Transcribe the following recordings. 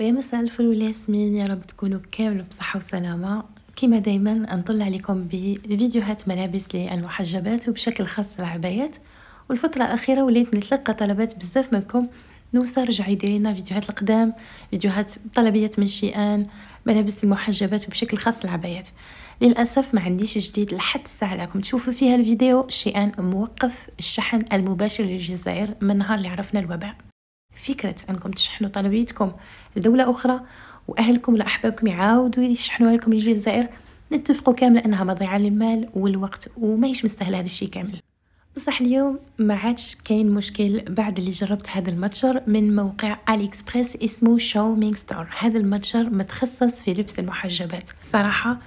ويا مساء الفل والياسمين يا رب تكونوا كامل بصحة وسلامة كما دايما نطلع عليكم بفيديوهات ملابس للمحجبات وبشكل خاص العبايات والفترة الأخيرة وليت نتلقى طلبات بزاف منكم نوسة رجعي ديرينا فيديوهات القدام فيديوهات طلبيات من شيئان ملابس المحجبات وبشكل خاص العبايات للأسف ما عنديش جديد لحد الساعة لكم تشوفوا فيها الفيديو شيئان موقف الشحن المباشر للجزائر من نهار اللي عرفنا الوباء فكرة أنكم تشحنوا طلبيتكم لدولة أخرى وأهلكم لأحبابكم أحبابكم يعاودوا يشحنوها لكم للجزائر نتفقوا كامل أنها مضيعة للمال والوقت يش مستهل هذا الشيء كامل بصح اليوم ما عادش كاين مشكل بعد اللي جربت هذا المتجر من موقع علي اكسبريس اسمه شو مينغ ستور هذا المتجر متخصص في لبس المحجبات صراحة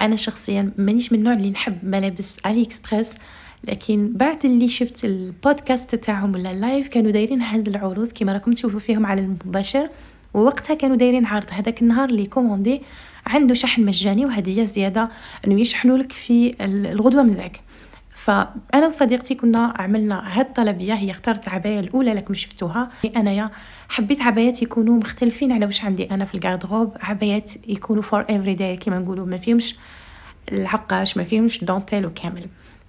انا شخصيا مانيش من النوع اللي نحب ملابس علي اكسبريس لكن بعد اللي شفت البودكاست تاعهم ولا اللايف كانوا دايرين هاد العروض كما راكم تشوفوا فيهم على المباشر ووقتها كانوا دايرين عرض هذاك النهار اللي كوموندي عنده شحن مجاني وهديه زياده انه يشحنوا لك في الغدوه من ذاك فانا وصديقتي كنا عملنا هاد الطلبيه هي اختارت العبايه الاولى لكم شفتوها انايا حبيت عبايات يكونوا مختلفين على واش عندي انا في الكاردروب عبايات يكونوا فور افري داي كيما نقولوا ما فيهمش العقاش ما فيهمش دونتيل وكامل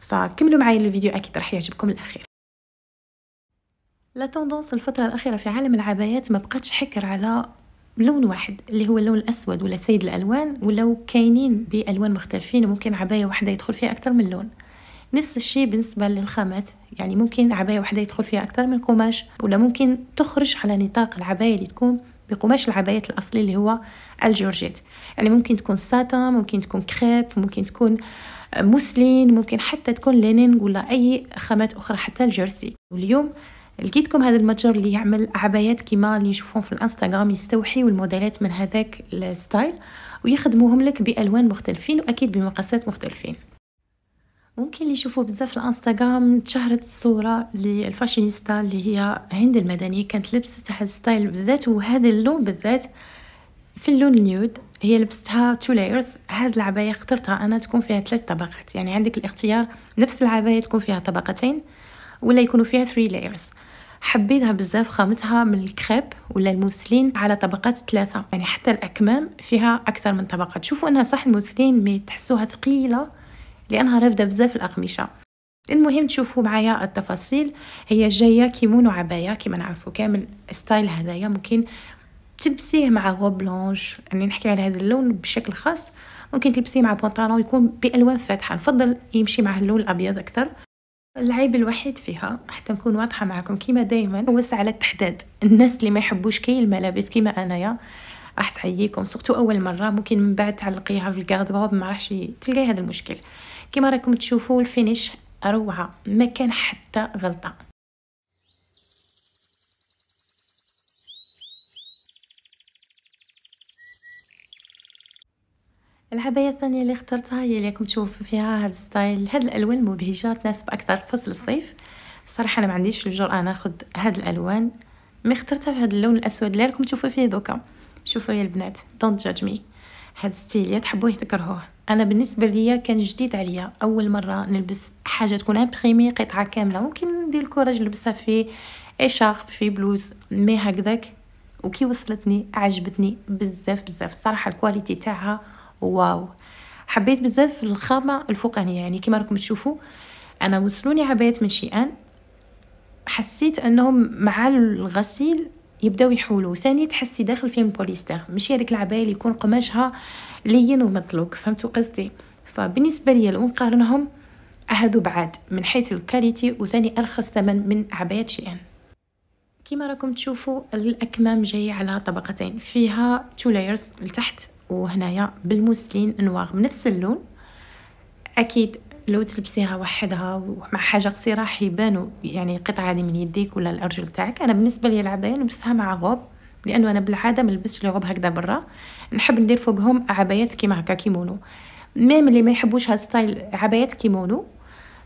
فكملوا معي الفيديو اكيد راح يعجبكم الاخير لا توندونس الفترة الأخيرة في عالم العبايات ما بقتش حكر على لون واحد اللي هو اللون الأسود ولا سيد الألوان ولو كاينين بألوان مختلفين ممكن عباية واحدة يدخل فيها أكثر من لون نفس الشيء بالنسبة للخامات يعني ممكن عباية واحدة يدخل فيها أكثر من قماش ولا ممكن تخرج على نطاق العباية اللي تكون بقماش العبايات الاصلي اللي هو الجورجيت يعني ممكن تكون ساتا ممكن تكون كريب ممكن تكون موسلين ممكن حتى تكون لينينغ ولا اي خامات اخرى حتى الجيرسي واليوم لقيتكم هذا المتجر اللي يعمل عبايات كيما اللي يشوفون في الانستغرام يستوحيو الموديلات من هذاك الستايل ويخدموهم لك بالوان مختلفين واكيد بمقاسات مختلفين ممكن اللي يشوفوا بزاف في الانستغرام تشهرت الصوره للفاشينيستا اللي هي هند المدنية كانت لبست الستايل بالذات وهذا اللون بالذات في اللون النيود هي لبستها تو لايرز هاد العبايه اخترتها انا تكون فيها ثلاث طبقات يعني عندك الاختيار نفس العبايه تكون فيها طبقتين ولا يكونوا فيها ثري لايرز حبيتها بزاف خامتها من الكريب ولا الموسلين على طبقات ثلاثه يعني حتى الاكمام فيها اكثر من طبقه تشوفوا انها صح الموسلين مي تحسوها ثقيله لأنها رافدة بزاف الأقمشة المهم تشوفوا معايا التفاصيل هي جايه كيمونو عبايه كيما نعرفوا كامل ستايل هذايا ممكن تلبسيه مع غو بلونش يعني نحكي على هذا اللون بشكل خاص ممكن تلبسيه مع بنطلون يكون بالوان فاتحه نفضل يمشي مع اللون الابيض اكثر العيب الوحيد فيها حتى نكون واضحه معكم كيما دائما هو على التحداد الناس اللي ما يحبوش كي الملابس كيما انايا راح تعييكم سقطوا اول مره ممكن من بعد تعلقيها في الكاردروب ما راحش تلقاي هذا المشكل كما راكم تشوفوا الفينيش روعه ما كان حتى غلطه العباية الثانية اللي اخترتها هي اللي راكم تشوفوا فيها هذا الستايل هاد الالوان مبهجه تناسب اكثر فصل الصيف صراحة انا ما عنديش الجرأة ناخذ هاد الالوان مي اخترتها بهذا اللون الاسود اللي راكم تشوفوا فيه دوكا شوفوا يا البنات دونت judge me هاد ستيل يا تحبوه تكرهوه انا بالنسبه ليا كان جديد عليا اول مره نلبس حاجه تكون امبريمي قطعه كامله ممكن ندير كوراج نلبسها في اشارب في بلوز مي هكذاك وكي وصلتني عجبتني بزاف بزاف الصراحه الكواليتي تاعها واو حبيت بزاف الخامه الفوقانيه يعني كما راكم تشوفوا انا وصلوني عبايات من شيئان حسيت انهم مع الغسيل يبداو يحولوا ثاني تحسي داخل فيهم بوليستر ماشي هذيك العبايه يكون قماشها لين ومطلوق فهمتوا قصدي فبالنسبه ليا لو نقارنهم هادو بعاد من حيث الكاليتي وثاني ارخص ثمن من عبايه شيئان كما راكم تشوفوا الاكمام جايه على طبقتين فيها تو لايرز لتحت وهنايا بالموسلين انواغ بنفس اللون اكيد لو تلبسيها وحدها ومع حاجه قصيره حيبانوا يعني القطعه هذه من يديك ولا الارجل تاعك انا بالنسبه لي العبايه نلبسها مع غوب لانه انا بالعاده ما نلبسش الغوب هكذا برا نحب ندير فوقهم عبايات كيما هكا كيمونو ميم اللي ما يحبوش هاد ستايل عبايات كيمونو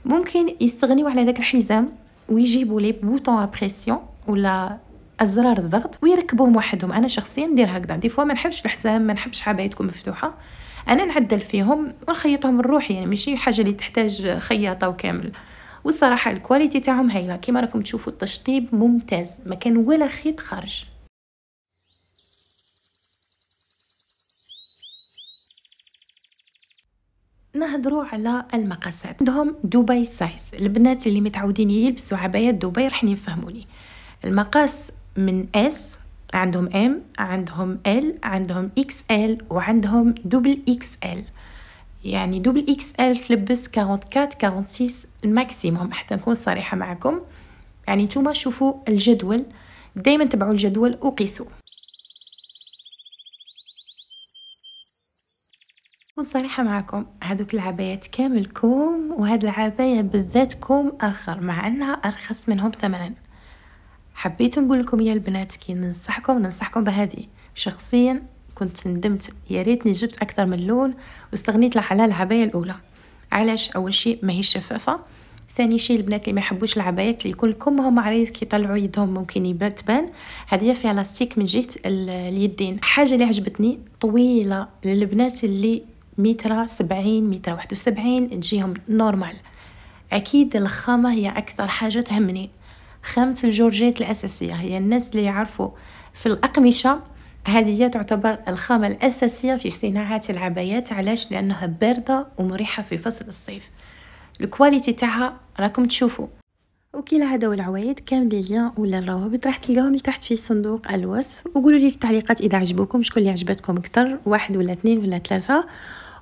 ممكن يستغنيو على داك الحزام ويجيبوا لي بوتون ابريسيون ولا ازرار الضغط ويركبوهم وحدهم انا شخصيا ندير هكذا دي فوا ما نحبش الحزام ما نحبش عبايتكم مفتوحه انا نعدل فيهم ونخيطهم لروحي يعني ماشي حاجه اللي تحتاج خياطه وكامل والصراحه الكواليتي تاعهم هايله كيما راكم تشوفوا التشطيب ممتاز ما كان ولا خيط خارج نهضروا على المقاسات عندهم دبي سايز البنات اللي متعودين يلبسوا عبايات دبي راح يفهموني المقاس من اس عندهم ام عندهم ال عندهم اكس ال وعندهم دبل اكس ال يعني دبل اكس ال تلبس 44 46 الماكسيموم حتى نكون صريحه معكم يعني نتوما شوفوا الجدول دائما تبعوا الجدول وقيسوا نكون صريحه معكم هذوك العبايات كاملكم وهذه العبايه كوم اخر مع انها ارخص منهم ثمنا حبيت نقول لكم يا البنات كي ننصحكم ننصحكم بهذه شخصيا كنت ندمت يا ريتني جبت اكثر من لون واستغنيت على العبايه الاولى علاش اول شيء ماهي شفافه ثاني شيء البنات اللي ما يحبوش العبايات اللي يكون لكم عريض كي يطلعوا يدهم ممكن تبان هذه فيها لاستيك من جهه اليدين حاجه اللي عجبتني طويله للبنات اللي متر سبعين متر واحد وسبعين تجيهم نورمال اكيد الخامه هي اكثر حاجه تهمني خامة الجورجيات الأساسية هي الناس اللي يعرفوا في الأقمشة هذه تعتبر الخامة الأساسية في صناعة العبايات علاش لأنها باردة ومريحة في فصل الصيف الكواليتي تاعها راكم تشوفوا وكي العادة والعوايد كاملين ليان ولا الروابط راح تلقاهم لتحت في صندوق الوصف وقولوا لي في التعليقات اذا عجبوكم شكون اللي عجبتكم اكثر واحد ولا اثنين ولا ثلاثه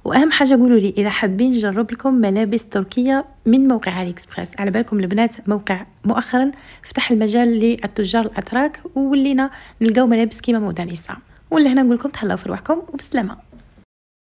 واهم حاجه قولوا لي اذا حابين نجرب لكم ملابس تركيه من موقع علي اكسبريس على بالكم البنات موقع مؤخرا فتح المجال للتجار الاتراك وولينا نلقاو ملابس كيما مودانيسا النساء ولا هنا نقول لكم تهلاو في روحكم وبسلامه